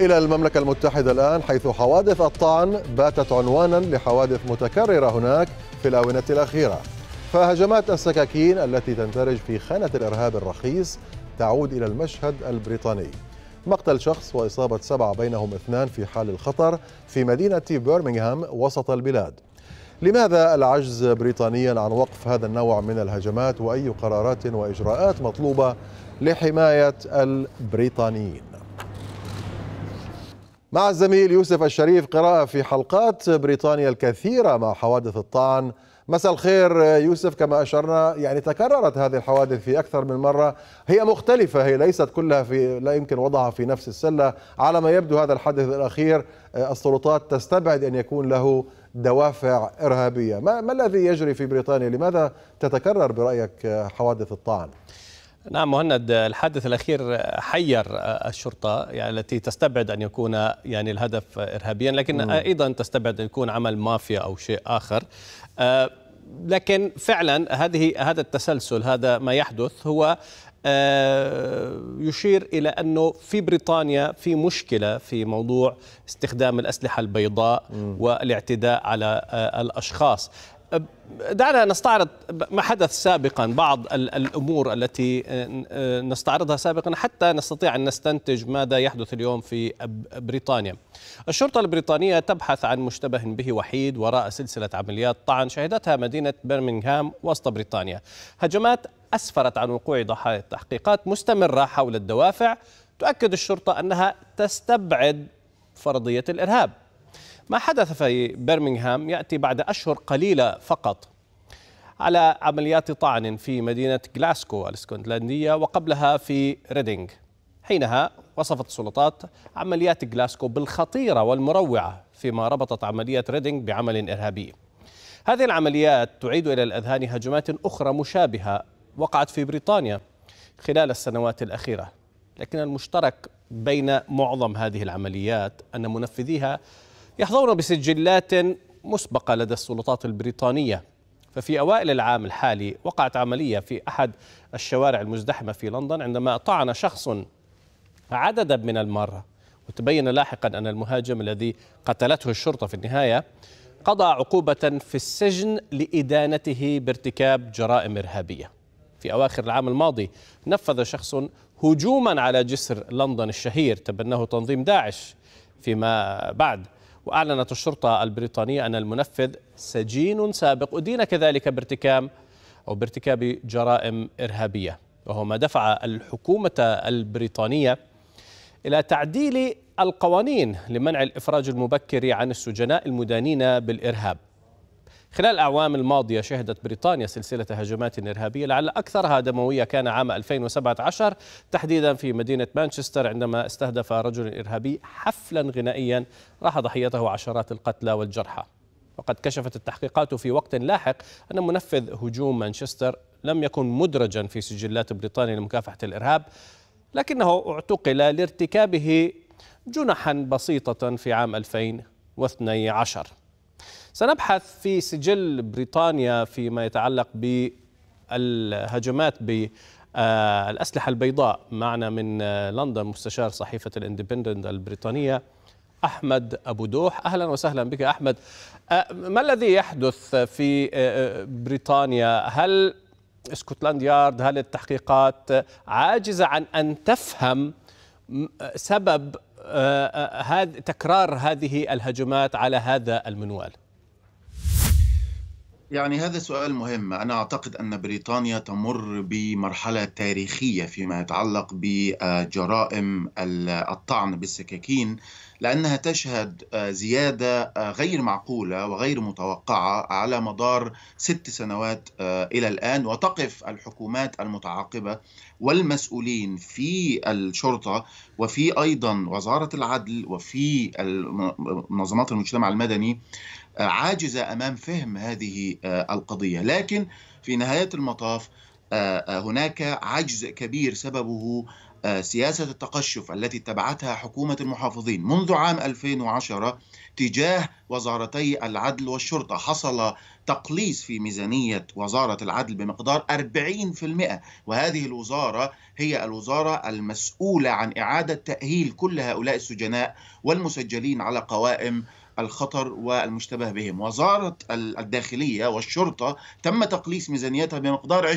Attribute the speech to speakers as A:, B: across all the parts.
A: إلى المملكة المتحدة الآن حيث حوادث الطعن باتت عنوانا لحوادث متكررة هناك في الآونة الأخيرة فهجمات السكاكين التي تندرج في خانة الإرهاب الرخيص تعود إلى المشهد البريطاني مقتل شخص وإصابة سبعة بينهم اثنان في حال الخطر في مدينة بيرمنغهام وسط البلاد لماذا العجز بريطانيا عن وقف هذا النوع من الهجمات وأي قرارات وإجراءات مطلوبة لحماية البريطانيين مع الزميل يوسف الشريف قراءة في حلقات بريطانيا الكثيرة مع حوادث الطعن مساء الخير يوسف كما أشرنا يعني تكررت هذه الحوادث في أكثر من مرة هي مختلفة هي ليست كلها في لا يمكن وضعها في نفس السلة على ما يبدو هذا الحدث الأخير السلطات تستبعد أن يكون له دوافع إرهابية ما, ما الذي يجري في بريطانيا لماذا تتكرر برأيك حوادث الطعن؟
B: نعم مهند الحادث الأخير حير الشرطة يعني التي تستبعد أن يكون يعني الهدف إرهابيا لكن أيضا تستبعد أن يكون عمل مافيا أو شيء آخر آه، لكن فعلا هذه هذا التسلسل هذا ما يحدث هو آه، يشير إلى أنه في بريطانيا في مشكلة في موضوع استخدام الأسلحة البيضاء والاعتداء على آه، الأشخاص دعنا نستعرض ما حدث سابقا بعض الامور التي آه، آه، نستعرضها سابقا حتى نستطيع ان نستنتج ماذا يحدث اليوم في بريطانيا. الشرطه البريطانيه تبحث عن مشتبه به وحيد وراء سلسله عمليات طعن شهدتها مدينه برمنغهام وسط بريطانيا. هجمات اسفرت عن وقوع ضحايا التحقيقات مستمره حول الدوافع تؤكد الشرطه انها تستبعد فرضيه الارهاب ما حدث في برمنغهام يأتي بعد أشهر قليلة فقط على عمليات طعن في مدينة غلاسكو الاسكتلندية وقبلها في ريدينغ حينها وصفت السلطات عمليات غلاسكو بالخطيرة والمروعة فيما ربطت عملية ريدينغ بعمل إرهابي هذه العمليات تعيد إلى الأذهان هجمات أخرى مشابهة وقعت في بريطانيا خلال السنوات الأخيرة لكن المشترك بين معظم هذه العمليات أن منفذيها يحظون بسجلات مسبقة لدى السلطات البريطانية ففي أوائل العام الحالي وقعت عملية في أحد الشوارع المزدحمة في لندن عندما طعن شخص عددا من المرة وتبين لاحقا أن المهاجم الذي قتلته الشرطة في النهاية قضى عقوبة في السجن لإدانته بارتكاب جرائم إرهابية في أواخر العام الماضي نفذ شخص هجوما على جسر لندن الشهير تبناه تنظيم داعش فيما بعد وأعلنت الشرطة البريطانية أن المنفذ سجين سابق أدين كذلك بارتكام أو بارتكاب جرائم إرهابية وهو ما دفع الحكومة البريطانية إلى تعديل القوانين لمنع الإفراج المبكر عن السجناء المدانين بالإرهاب خلال الأعوام الماضية شهدت بريطانيا سلسلة هجمات إرهابية لعل أكثرها دموية كان عام 2017 تحديدا في مدينة مانشستر عندما استهدف رجل إرهابي حفلا غنائيا راح ضحيته عشرات القتلى والجرحى وقد كشفت التحقيقات في وقت لاحق أن منفذ هجوم مانشستر لم يكن مدرجا في سجلات بريطانيا لمكافحة الإرهاب لكنه اعتقل لارتكابه جنحا بسيطة في عام 2012 سنبحث في سجل بريطانيا فيما يتعلق بالهجمات بالأسلحة البيضاء معنا من لندن مستشار صحيفة الاندبندنت البريطانية أحمد أبو دوح أهلا وسهلا بك أحمد أه، ما الذي يحدث في أه، بريطانيا هل اسكتلاند يارد هل التحقيقات عاجزة عن أن تفهم سبب أه، تكرار هذه الهجمات على هذا المنوال
C: يعني هذا سؤال مهم أنا أعتقد أن بريطانيا تمر بمرحلة تاريخية فيما يتعلق بجرائم الطعن بالسكاكين لأنها تشهد زيادة غير معقولة وغير متوقعة على مدار ست سنوات إلى الآن وتقف الحكومات المتعاقبة والمسؤولين في الشرطة وفي أيضا وزارة العدل وفي منظمات المجتمع المدني عاجزة أمام فهم هذه آه، القضية لكن في نهاية المطاف آه، آه، هناك عجز كبير سببه سياسة التقشف التي اتبعتها حكومة المحافظين منذ عام 2010 تجاه وزارتي العدل والشرطة حصل تقليص في ميزانية وزارة العدل بمقدار 40% وهذه الوزارة هي الوزارة المسؤولة عن إعادة تأهيل كل هؤلاء السجناء والمسجلين على قوائم الخطر والمشتبه بهم وزارة الداخلية والشرطة تم تقليص ميزانيتها بمقدار 20%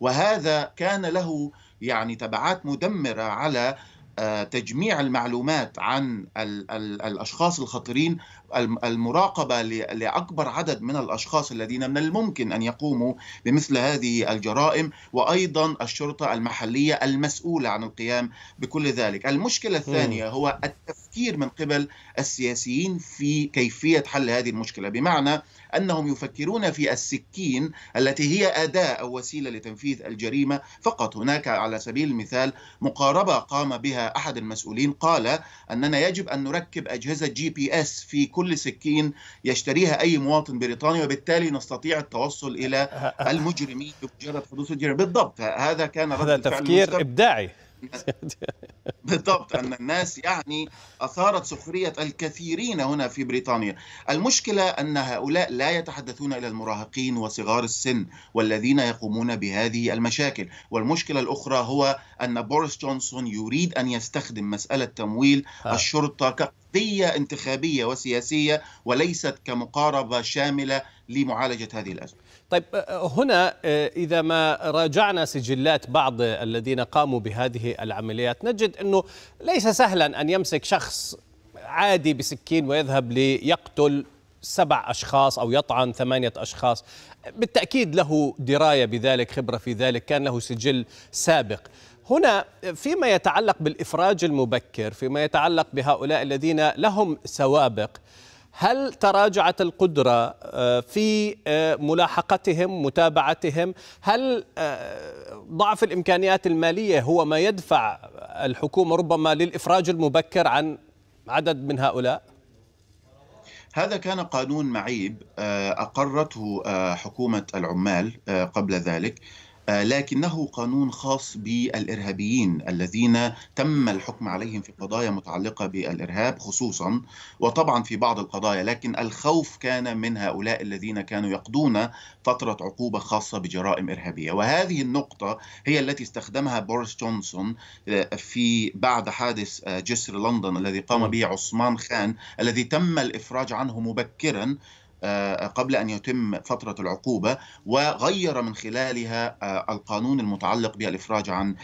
C: وهذا كان له يعني تبعات مدمرة على آه، تجميع المعلومات عن الاشخاص الخطرين المراقبة لأكبر عدد من الأشخاص الذين من الممكن أن يقوموا بمثل هذه الجرائم وأيضا الشرطة المحلية المسؤولة عن القيام بكل ذلك المشكلة الثانية هو التفكير من قبل السياسيين في كيفية حل هذه المشكلة بمعنى انهم يفكرون في السكين التي هي اداه او وسيله لتنفيذ الجريمه فقط هناك على سبيل المثال مقاربه قام بها احد المسؤولين قال اننا يجب ان نركب اجهزه جي بي اس في لكل سكين يشتريها أي مواطن بريطاني وبالتالي نستطيع التوصل إلى المجرمين بمجرد حدوث الجريمة بالضبط هذا كان هذا تفكير إبداعي بالضبط أن الناس يعني أثارت سخرية الكثيرين هنا في بريطانيا المشكلة أن هؤلاء لا يتحدثون إلى المراهقين وصغار السن والذين يقومون بهذه المشاكل والمشكلة الأخرى هو أن بوريس جونسون يريد أن يستخدم مسألة تمويل آه. الشرطة كقضية انتخابية وسياسية وليست كمقاربة شاملة لمعالجة هذه الأزمة
B: طيب هنا إذا ما راجعنا سجلات بعض الذين قاموا بهذه العمليات نجد أنه أنه ليس سهلا أن يمسك شخص عادي بسكين ويذهب ليقتل سبع أشخاص أو يطعن ثمانية أشخاص بالتأكيد له دراية بذلك خبرة في ذلك كان له سجل سابق هنا فيما يتعلق بالإفراج المبكر فيما يتعلق بهؤلاء الذين لهم سوابق هل تراجعت القدرة آه، في آه، ملاحقتهم متابعتهم هل آه، ضعف الإمكانيات المالية هو ما يدفع الحكومة ربما للإفراج المبكر عن عدد من هؤلاء
C: هذا كان قانون معيب أقرته حكومة العمال قبل ذلك آه، لكنه قانون خاص بالارهابيين الذين تم الحكم عليهم في قضايا متعلقه بالارهاب خصوصا وطبعا في بعض القضايا لكن الخوف كان من هؤلاء الذين كانوا يقضون فتره عقوبه خاصه بجرائم ارهابيه وهذه النقطه هي التي استخدمها بوريس جونسون آه، في بعد حادث آه، جسر لندن الذي قام نعم. به عثمان خان الذي تم الافراج عنه مبكرا آه، قبل أن يتم فترة العقوبة وغير من خلالها آه، القانون المتعلق بالإفراج عن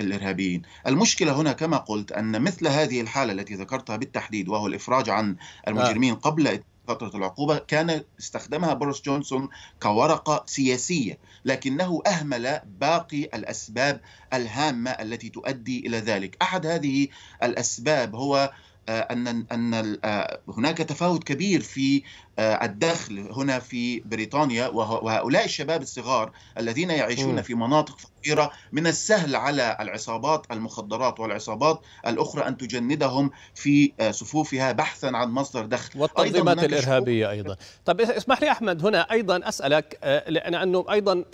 C: الإرهابيين المشكلة هنا كما قلت أن مثل هذه الحالة التي ذكرتها بالتحديد وهو الإفراج عن المجرمين آه. قبل فترة العقوبة كان استخدمها بوريس جونسون كورقة سياسية لكنه أهمل باقي الأسباب الهامة التي تؤدي إلى ذلك أحد هذه الأسباب هو آه، ان ان آه، هناك تفاوت كبير في آه، الدخل هنا في بريطانيا وهؤلاء الشباب الصغار الذين يعيشون في مناطق فقيره من السهل على العصابات المخدرات والعصابات الاخرى ان تجندهم في صفوفها بحثا عن مصدر دخل والتنظيمات الارهابيه ايضا طب
B: اسمح لي احمد هنا ايضا اسالك لانه ايضا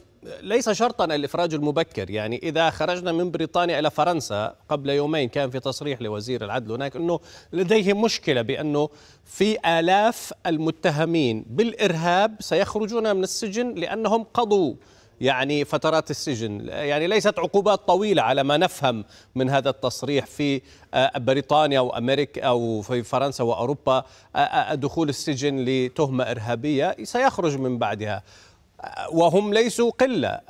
B: ليس شرطا الإفراج المبكر يعني إذا خرجنا من بريطانيا إلى فرنسا قبل يومين كان في تصريح لوزير العدل هناك أنه لديه مشكلة بأنه في آلاف المتهمين بالإرهاب سيخرجون من السجن لأنهم قضوا يعني فترات السجن يعني ليست عقوبات طويلة على ما نفهم من هذا التصريح في آه، بريطانيا وأمريكا أو في فرنسا وأوروبا آه، آه، دخول السجن لتهمة إرهابية سيخرج من بعدها وهم ليسوا قلة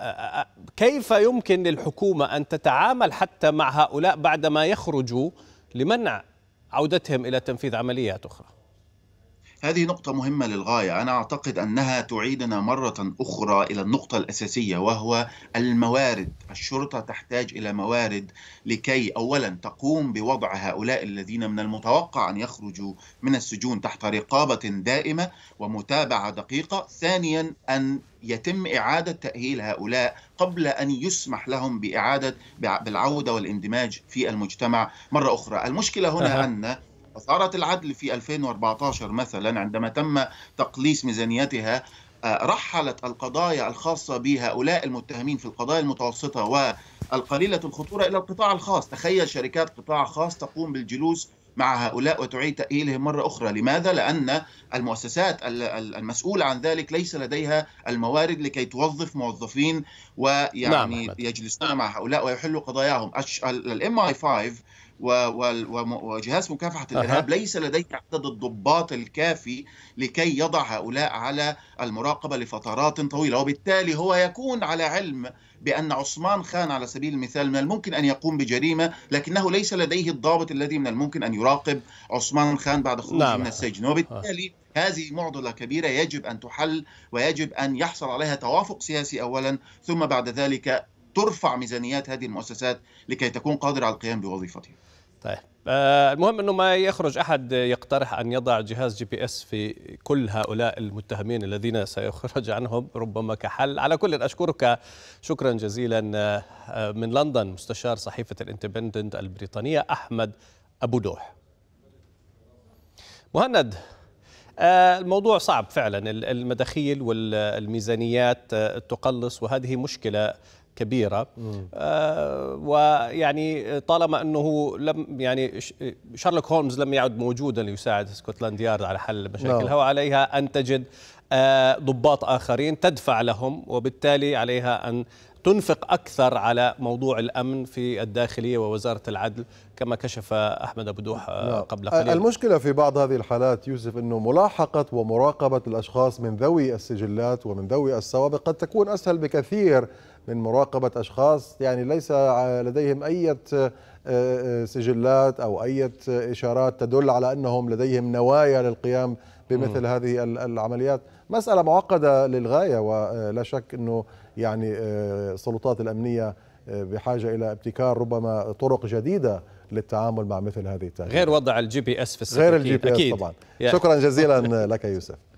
B: كيف يمكن للحكومة أن تتعامل حتى مع هؤلاء بعدما يخرجوا لمنع عودتهم إلى تنفيذ عمليات أخرى
C: هذه نقطة مهمة للغاية، أنا أعتقد أنها تعيدنا مرة أخرى إلى النقطة الأساسية وهو الموارد، الشرطة تحتاج إلى موارد لكي أولاً تقوم بوضع هؤلاء الذين من المتوقع أن يخرجوا من السجون تحت رقابة دائمة ومتابعة دقيقة، ثانياً أن يتم إعادة تأهيل هؤلاء قبل أن يسمح لهم بإعادة بالعودة والاندماج في المجتمع مرة أخرى، المشكلة هنا أه. أن أثارت العدل في 2014 مثلا عندما تم تقليص ميزانيتها آه، رحلت القضايا الخاصة بهؤلاء المتهمين في القضايا المتوسطة والقليلة الخطورة إلى القطاع الخاص تخيل شركات قطاع خاص تقوم بالجلوس مع هؤلاء وتعيد تأهيلهم مرة أخرى لماذا؟ لأن المؤسسات المسؤولة عن ذلك ليس لديها الموارد لكي توظف موظفين ويعني نعم. يجلسون مع هؤلاء ويحلوا قضاياهم الام اي 5 وجهاز مكافحة الإرهاب ليس لديه عدد الضباط الكافي لكي يضع هؤلاء على المراقبة لفترات طويلة وبالتالي هو يكون على علم بأن عثمان خان على سبيل المثال من الممكن أن يقوم بجريمة لكنه ليس لديه الضابط الذي من الممكن أن يراقب عثمان خان بعد خروجه نعم. من السجن وبالتالي هذه معضله كبيره يجب ان تحل ويجب ان يحصل عليها توافق سياسي اولا ثم بعد ذلك ترفع ميزانيات هذه المؤسسات لكي تكون قادرة على القيام بوظيفتها
B: طيب آه، المهم انه ما يخرج احد يقترح ان يضع جهاز جي بي اس في كل هؤلاء المتهمين الذين سيخرج عنهم ربما كحل على كل اشكرك شكرا جزيلا آه، آه، من لندن مستشار صحيفه الاندبندنت البريطانيه احمد ابو دوح مهند الموضوع صعب فعلا المداخيل والميزانيات تقلص وهذه مشكله كبيره آه ويعني طالما انه لم يعني شارلوك هولمز لم يعد موجودا ليساعد سكوتلاند يارد على حل مشاكلها نعم. وعليها ان تجد آه ضباط اخرين تدفع لهم وبالتالي عليها ان تنفق اكثر على موضوع الامن في الداخليه ووزاره العدل كما كشف احمد ابو دوح
A: آه، نعم. قبل آه، قليل المشكله في بعض هذه الحالات يوسف انه ملاحقه ومراقبه الاشخاص من ذوي السجلات ومن ذوي السوابق قد تكون اسهل بكثير من مراقبة أشخاص يعني ليس لديهم أي آه، آه، سجلات أو أي إشارات تدل على أنهم لديهم نوايا للقيام بمثل هذه العمليات مسألة معقدة للغاية ولا آه، شك أنه يعني السلطات الأمنية بحاجة إلى ابتكار ربما طرق جديدة للتعامل مع مثل هذه التهديدات
B: غير وضع الجي بي اس في السكاكين غير الجي بي اس طبعا يعني. شكرا
A: جزيلا لك يوسف